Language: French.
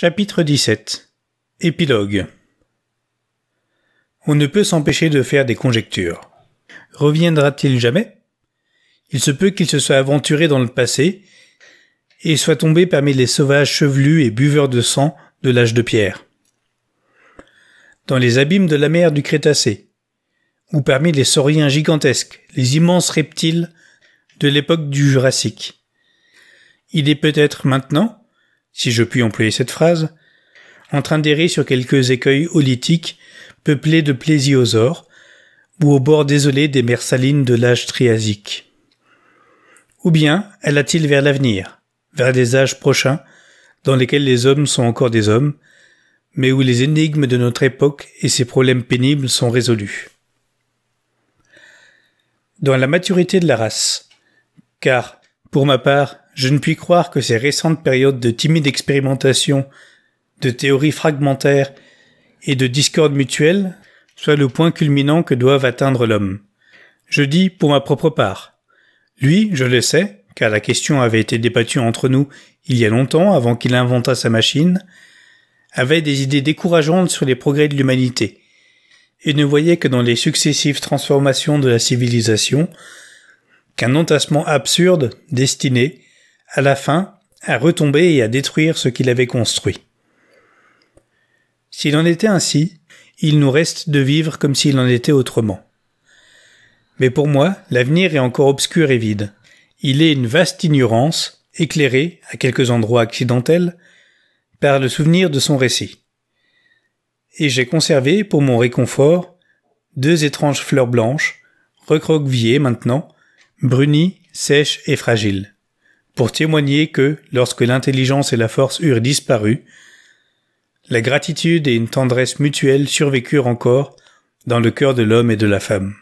Chapitre 17 Épilogue On ne peut s'empêcher de faire des conjectures. Reviendra-t-il jamais Il se peut qu'il se soit aventuré dans le passé et soit tombé parmi les sauvages chevelus et buveurs de sang de l'âge de pierre. Dans les abîmes de la mer du Crétacé, ou parmi les sauriens gigantesques, les immenses reptiles de l'époque du Jurassique. Il est peut-être maintenant, si je puis employer cette phrase, en train d'errer sur quelques écueils olithiques peuplés de plésiosaures, ou au bord désolé des mers salines de l'âge triasique. Ou bien elle a t il vers l'avenir, vers des âges prochains, dans lesquels les hommes sont encore des hommes, mais où les énigmes de notre époque et ses problèmes pénibles sont résolus. Dans la maturité de la race, car, pour ma part, je ne puis croire que ces récentes périodes de timide expérimentation, de théories fragmentaires et de discorde mutuelle soient le point culminant que doivent atteindre l'homme. Je dis pour ma propre part. Lui, je le sais, car la question avait été débattue entre nous il y a longtemps avant qu'il inventât sa machine, avait des idées décourageantes sur les progrès de l'humanité, et ne voyait que dans les successives transformations de la civilisation qu'un entassement absurde destiné, à la fin, à retomber et à détruire ce qu'il avait construit. S'il en était ainsi, il nous reste de vivre comme s'il en était autrement. Mais pour moi, l'avenir est encore obscur et vide. Il est une vaste ignorance, éclairée, à quelques endroits accidentels, par le souvenir de son récit. Et j'ai conservé, pour mon réconfort, deux étranges fleurs blanches, recroquevillées maintenant, brunies, sèches et fragiles pour témoigner que, lorsque l'intelligence et la force eurent disparu, la gratitude et une tendresse mutuelle survécurent encore dans le cœur de l'homme et de la femme.